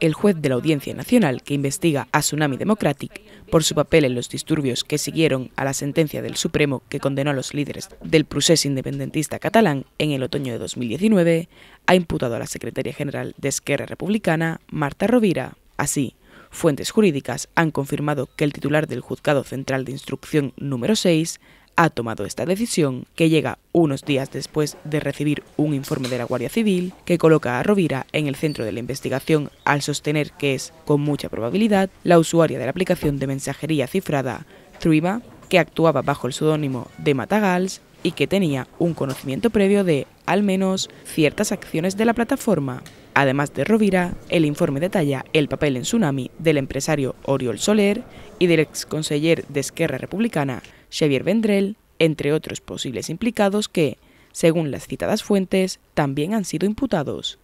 El juez de la Audiencia Nacional que investiga a Tsunami Democratic por su papel en los disturbios que siguieron a la sentencia del Supremo que condenó a los líderes del proceso independentista catalán en el otoño de 2019 ha imputado a la secretaria general de Esquerra Republicana, Marta Rovira. Así, fuentes jurídicas han confirmado que el titular del Juzgado Central de Instrucción número 6 ha tomado esta decisión, que llega unos días después de recibir un informe de la Guardia Civil que coloca a Rovira en el centro de la investigación al sostener que es, con mucha probabilidad, la usuaria de la aplicación de mensajería cifrada Threema, que actuaba bajo el pseudónimo de Matagals y que tenía un conocimiento previo de, al menos, ciertas acciones de la plataforma. Además de Rovira, el informe detalla el papel en Tsunami del empresario Oriol Soler y del exconsejero de Esquerra Republicana, Xavier Vendrell, entre otros posibles implicados que, según las citadas fuentes, también han sido imputados.